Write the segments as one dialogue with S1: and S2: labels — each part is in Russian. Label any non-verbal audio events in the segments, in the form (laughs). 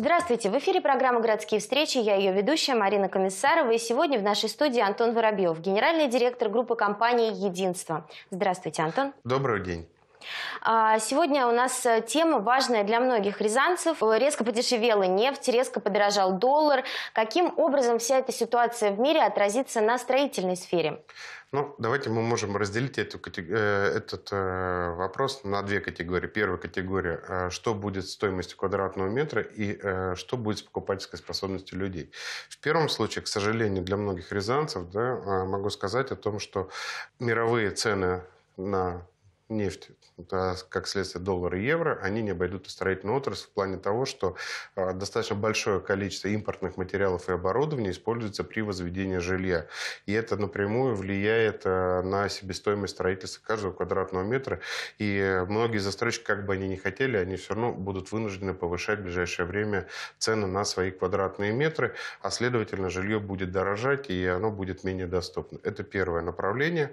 S1: Здравствуйте! В эфире программа «Городские встречи». Я ее ведущая Марина Комиссарова. И сегодня в нашей студии Антон Воробьев, генеральный директор группы компании «Единство». Здравствуйте, Антон.
S2: Добрый день.
S1: А, сегодня у нас э, тема важная для многих рязанцев. Резко подешевела нефть, резко подорожал доллар. Каким образом вся эта ситуация в мире отразится на строительной сфере?
S2: Ну, давайте мы можем разделить эту, э, этот э, вопрос на две категории. Первая категория, что будет стоимостью квадратного метра и что будет с покупательской способностью людей. В первом случае, к сожалению, для многих рязанцев, да, могу сказать о том, что мировые цены на нефть, как следствие доллара и евро, они не обойдут и строительную отрасль в плане того, что а, достаточно большое количество импортных материалов и оборудования используется при возведении жилья. И это напрямую влияет а, на себестоимость строительства каждого квадратного метра. И многие застройщики, как бы они ни хотели, они все равно будут вынуждены повышать в ближайшее время цены на свои квадратные метры, а следовательно жилье будет дорожать и оно будет менее доступно. Это первое направление.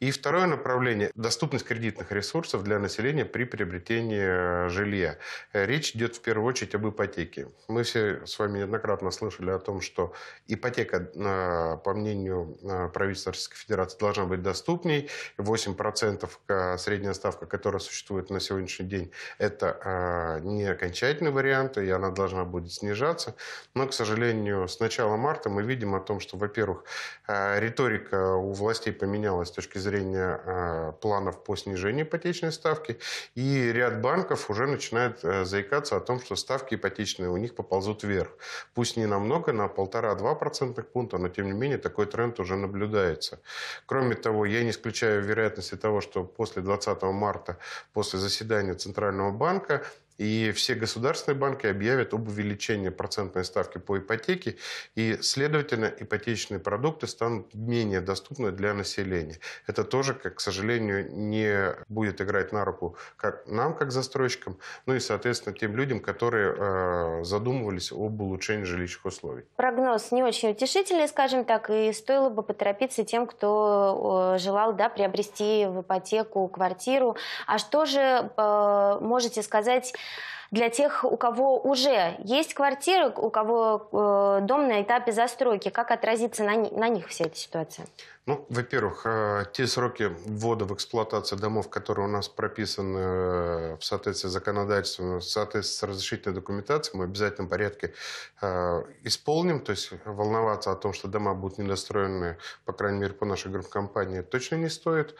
S2: И второе направление – доступность кредитов кредитных ресурсов для населения при приобретении э, жилья. Э, речь идет в первую очередь об ипотеке. Мы все с вами неоднократно слышали о том, что ипотека, э, по мнению правительства Российской Федерации, должна быть доступней. 8% средняя ставка, которая существует на сегодняшний день, это не окончательный вариант, и она должна будет снижаться. Но, к сожалению, с начала марта мы видим о том, что, во-первых, риторика у властей поменялась с точки зрения планов по снижению снижению ипотечной ставки, и ряд банков уже начинает э, заикаться о том, что ставки ипотечные у них поползут вверх. Пусть не намного, на 1,5-2 процентных пункта, но тем не менее такой тренд уже наблюдается. Кроме того, я не исключаю вероятности того, что после 20 марта, после заседания Центрального банка, и все государственные банки объявят об увеличении процентной ставки по ипотеке, и, следовательно, ипотечные продукты станут менее доступны для населения. Это тоже, как, к сожалению, не будет играть на руку как нам, как застройщикам, ну и, соответственно, тем людям, которые э, задумывались об улучшении жилищных условий.
S1: Прогноз не очень утешительный, скажем так, и стоило бы поторопиться тем, кто э, желал да, приобрести в ипотеку квартиру. А что же э, можете сказать для тех, у кого уже есть квартиры, у кого э, дом на этапе застройки. Как отразится на, на них вся эта ситуация?
S2: Ну, во-первых, э, те сроки ввода в эксплуатацию домов, которые у нас прописаны э, в соответствии с законодательством, в соответствии с разрешительной документацией, мы в обязательном порядке э, исполним. То есть волноваться о том, что дома будут недостроены, по крайней мере, по нашей компании, точно не стоит.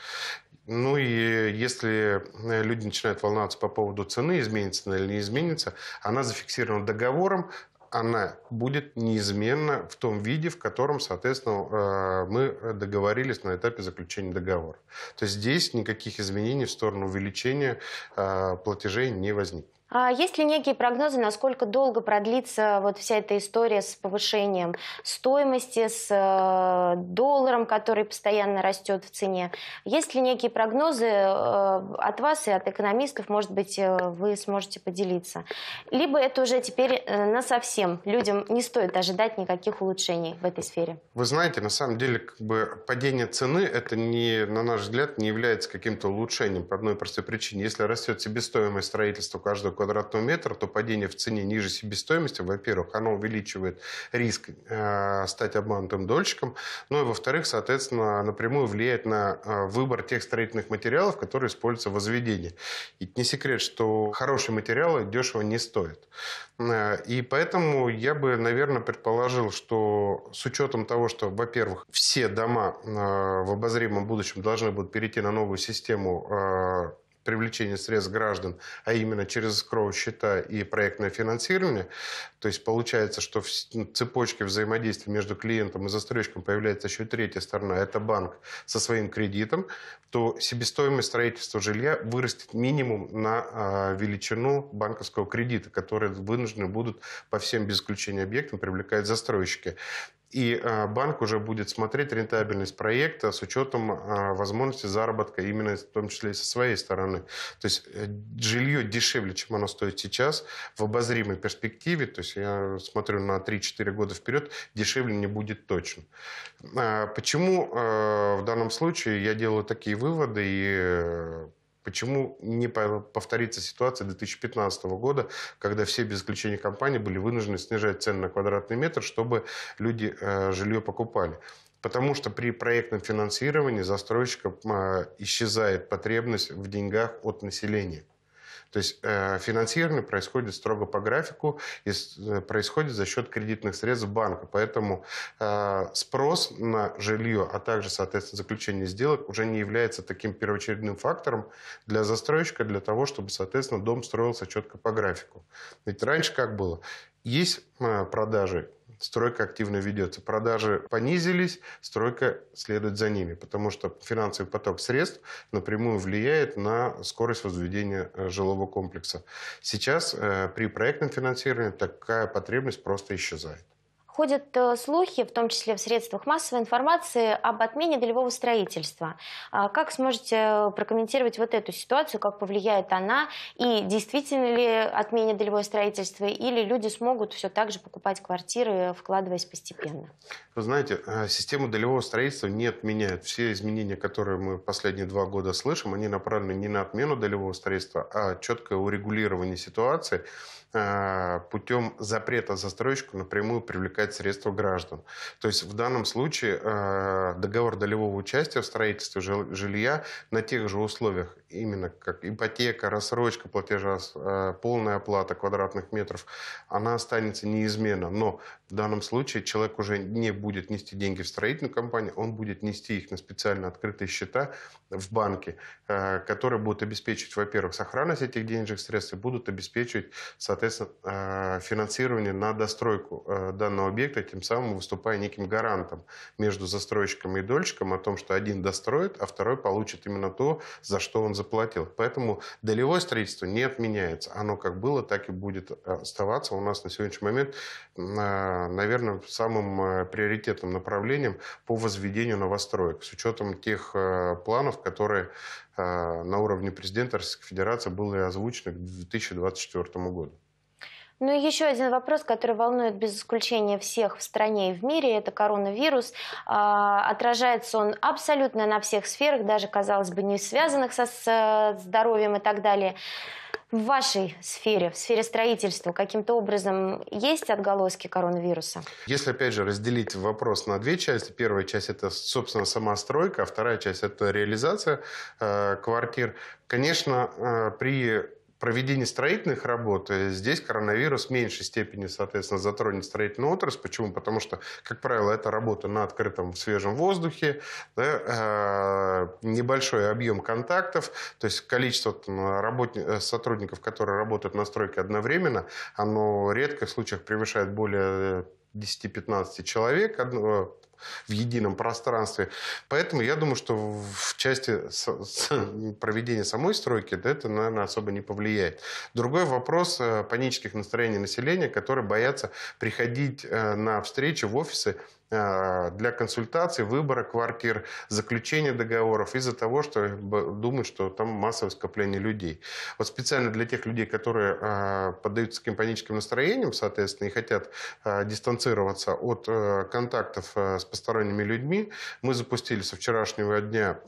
S2: Ну и если э, люди начинают волноваться по поводу цены, изменится она или не изменится, она зафиксирована договором, она будет неизменна в том виде, в котором, соответственно, э, мы договорились на этапе заключения договора. То есть здесь никаких изменений в сторону увеличения э, платежей не возникнет.
S1: А есть ли некие прогнозы, насколько долго продлится вот вся эта история с повышением стоимости, с э, долларом, который постоянно растет в цене? Есть ли некие прогнозы э, от вас и от экономистов, может быть, э, вы сможете поделиться? Либо это уже теперь на совсем людям не стоит ожидать никаких улучшений в этой сфере?
S2: Вы знаете, на самом деле как бы падение цены это не, на наш взгляд, не является каким-то улучшением по одной простой причине. Если растет себестоимость строительства каждого квадратного метра, то падение в цене ниже себестоимости, во-первых, оно увеличивает риск э, стать обманутым дольщиком, ну и, во-вторых, соответственно, напрямую влияет на э, выбор тех строительных материалов, которые используются в возведении. И не секрет, что хорошие материалы дешево не стоят. Э, и поэтому я бы, наверное, предположил, что с учетом того, что, во-первых, все дома в обозримом будущем должны будут перейти на новую систему привлечения средств граждан, а именно через кровосчета и проектное финансирование. То есть получается, что в ну, цепочке взаимодействия между клиентом и застройщиком появляется еще третья сторона, это банк со своим кредитом, то себестоимость строительства жилья вырастет минимум на а, величину банковского кредита, который вынуждены будут по всем без исключения объектам привлекать застройщики и а, банк уже будет смотреть рентабельность проекта с учетом а, возможности заработка именно в том числе и со своей стороны. То есть э, жилье дешевле, чем оно стоит сейчас, в обозримой перспективе, то есть я смотрю на 3-4 года вперед, дешевле не будет точно. А, почему э, в данном случае я делаю такие выводы и э, Почему не повторится ситуация 2015 года, когда все без исключения компании были вынуждены снижать цены на квадратный метр, чтобы люди э, жилье покупали? Потому что при проектном финансировании застройщика э, исчезает потребность в деньгах от населения. То есть э, финансирование происходит строго по графику и э, происходит за счет кредитных средств банка. Поэтому э, спрос на жилье, а также, соответственно, заключение сделок уже не является таким первоочередным фактором для застройщика, для того, чтобы, соответственно, дом строился четко по графику. Ведь раньше как было? Есть продажи, стройка активно ведется. Продажи понизились, стройка следует за ними, потому что финансовый поток средств напрямую влияет на скорость возведения э, жилого комплекса. Сейчас э, при проектном финансировании такая потребность просто исчезает.
S1: Ходят э, слухи, в том числе в средствах массовой информации, об отмене долевого строительства. А как сможете э, прокомментировать вот эту ситуацию, как повлияет она, и действительно ли отмене долевое строительство, или люди смогут все так же покупать квартиры, вкладываясь постепенно?
S2: Вы знаете, э, систему долевого строительства не отменяют. Все изменения, которые мы последние два года слышим, они направлены не на отмену долевого строительства, а четкое урегулирование ситуации, а, путем запрета застройщику напрямую привлекать средства граждан. То есть в данном случае а, договор долевого участия в строительстве жилья на тех же условиях именно как ипотека, рассрочка платежа, э, полная оплата квадратных метров, она останется неизменна. Но в данном случае человек уже не будет нести деньги в строительную компанию, он будет нести их на специально открытые счета в банке, э, которые будут обеспечивать, во-первых, сохранность этих денежных средств и будут обеспечивать, соответственно, э, финансирование на достройку данного объекта, тем самым выступая неким гарантом между застройщиком и дольщиком о том, что один достроит, а второй получит именно то, за что он заплатил заплатил. Поэтому долевое строительство не отменяется. Оно как было, так и будет оставаться. У нас на сегодняшний момент, а, наверное, самым э, приоритетным направлением по возведению новостроек. С учетом тех э, планов, которые э, на уровне президента Российской Федерации были озвучены к 2024 году.
S1: Ну и еще один вопрос, который волнует без исключения всех в стране и в мире, это коронавирус. А, отражается он абсолютно на всех сферах, даже, казалось бы, не связанных со э, здоровьем и так далее. В вашей сфере, в сфере строительства, каким-то образом есть отголоски коронавируса?
S2: Если, опять же, разделить вопрос на две части. Первая часть – это, собственно, сама стройка, а вторая часть – это реализация э, квартир. Конечно, э, при проведении строительных работ э, здесь коронавирус в меньшей степени, соответственно, затронет строительную отрасль. Почему? Потому что, как правило, это работа на открытом свежем воздухе, да, э, небольшой объем контактов, то есть количество э, сотрудников, которые работают на стройке одновременно, оно редко в случаях превышает более 10-15 человек в едином пространстве. Поэтому я думаю, что в части (laughs) проведения самой стройки да, это, наверное, особо не повлияет. Другой вопрос э, панических настроений населения, которые боятся приходить э, на встречи в офисы а, для консультаций, выбора квартир, заключения договоров из-за того, что думают, что там массовое скопление людей. Вот специально для тех людей, которые а, поддаются таким паническим настроениям, соответственно, и хотят а, дистанцироваться от э, контактов э, с посторонними людьми, мы запустили со вчерашнего дня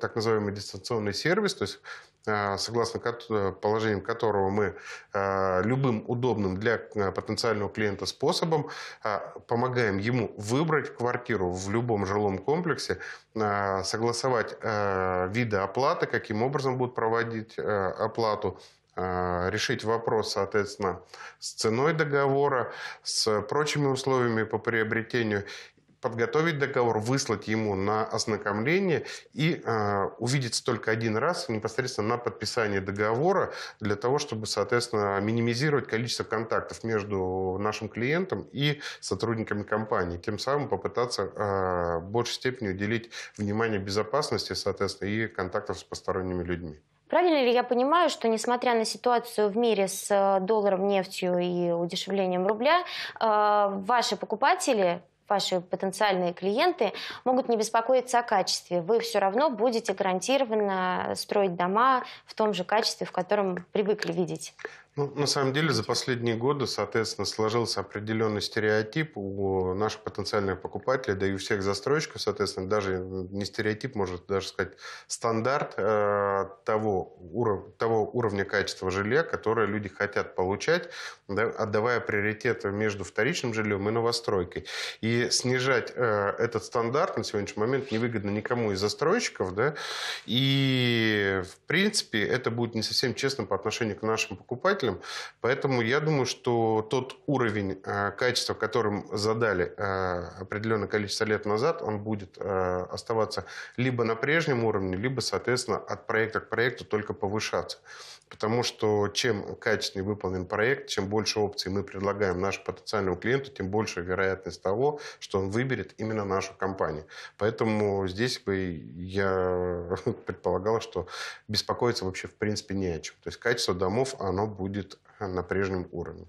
S2: так называемый дистанционный сервис, то есть а, согласно э, положениям которого мы а, любым удобным для а, потенциального клиента способом помогаем ему выбрать квартиру в любом жилом комплексе, согласовать виды оплаты, каким образом будут проводить оплату, решить вопрос, соответственно, с ценой договора, с прочими условиями по приобретению подготовить договор, выслать ему на ознакомление и э, увидеться только один раз непосредственно на подписание договора для того, чтобы, соответственно, минимизировать количество контактов между нашим клиентом и сотрудниками компании, тем самым попытаться э, в большей степени уделить внимание безопасности, соответственно, и контактов с посторонними людьми.
S1: Правильно ли я понимаю, что несмотря на ситуацию в мире с э, долларом, нефтью и удешевлением рубля, э, ваши покупатели ваши потенциальные клиенты могут не беспокоиться о качестве. Вы все равно будете гарантированно строить дома в том же качестве, в котором привыкли видеть.
S2: Ну, на самом деле, за последние годы, соответственно, сложился определенный стереотип у наших потенциальных покупателей, да и у всех застройщиков, соответственно, даже не стереотип, может даже сказать, стандарт э, того, уров, того уровня качества жилья, которое люди хотят получать, да, отдавая приоритет между вторичным жильем и новостройкой. И снижать э, этот стандарт на сегодняшний момент невыгодно никому из застройщиков, да, и, в принципе, это будет не совсем честно по отношению к нашим покупателям, показателям. Поэтому я думаю, что тот уровень э, качества, которым задали э, определенное количество лет назад, он будет э, оставаться либо на прежнем уровне, либо, соответственно, от проекта к проекту только повышаться. Потому что чем качественнее выполнен проект, чем больше опций мы предлагаем нашему потенциальному клиенту, тем больше вероятность того, что он выберет именно нашу компанию. Поэтому здесь бы я (laughs) предполагал, что беспокоиться вообще в принципе не о чем. То есть качество домов, оно будет на прежнем уровне.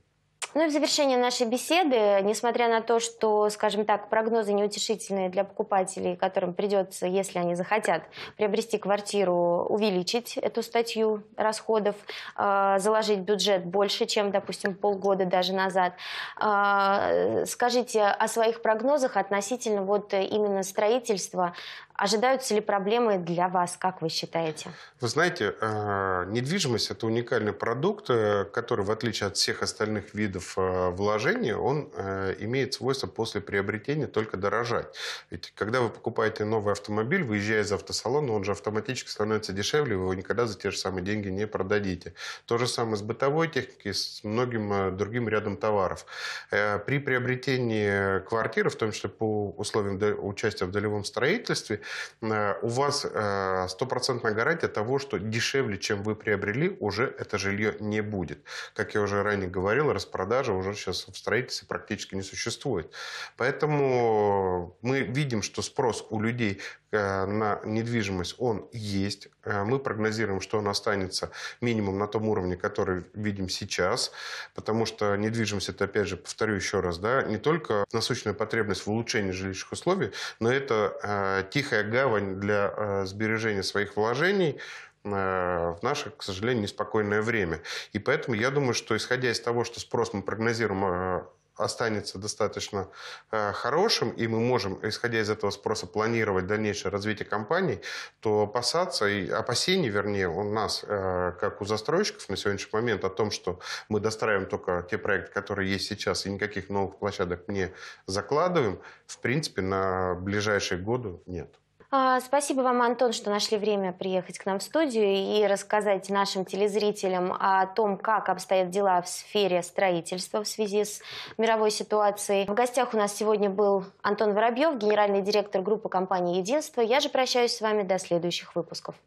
S1: Ну и в завершение нашей беседы, несмотря на то, что, скажем так, прогнозы неутешительные для покупателей, которым придется, если они захотят приобрести квартиру, увеличить эту статью расходов, а, заложить бюджет больше, чем, допустим, полгода даже назад. А, э, скажите о своих прогнозах относительно вот именно строительства Ожидаются ли проблемы для вас, как вы считаете?
S2: Вы знаете, э, недвижимость – это уникальный продукт, э, который, в отличие от всех остальных видов э, вложений, он имеет свойство после приобретения только дорожать. Ведь когда вы покупаете новый автомобиль, выезжая из автосалона, он же автоматически становится дешевле, вы его никогда за те же самые деньги не продадите. То же самое с бытовой техникой, с многим другим рядом товаров. При приобретении квартиры, в том числе по условиям участия в долевом строительстве, Э, у вас э, стопроцентная гарантия того, что дешевле, чем вы приобрели, уже это жилье не будет. Как я уже ранее говорил, распродажи уже сейчас в строительстве практически не существует. Поэтому мы видим, что спрос у людей Э, на недвижимость, он есть. Э, мы прогнозируем, что он останется минимум на том уровне, который видим сейчас, потому что недвижимость, это опять же, повторю еще раз, да, не только насущная потребность в улучшении жилищных условий, но это э, тихая гавань для э, сбережения своих вложений, э, в наше, к сожалению, неспокойное время. И поэтому я думаю, что исходя из того, что спрос мы прогнозируем останется достаточно э, хорошим, и мы можем, исходя из этого спроса, планировать дальнейшее развитие компаний, то опасаться, и опасений, вернее, у нас, э, как у застройщиков на сегодняшний момент, о том, что мы достраиваем только те проекты, которые есть сейчас, и никаких новых площадок не закладываем, в принципе, на ближайшие годы нет.
S1: А, спасибо вам, Антон, что нашли время приехать к нам в студию и рассказать нашим телезрителям о том, как обстоят дела в сфере строительства в связи с мировой ситуацией. В гостях у нас сегодня был Антон Воробьев, генеральный директор группы компании «Единство». Я же прощаюсь с вами до следующих выпусков.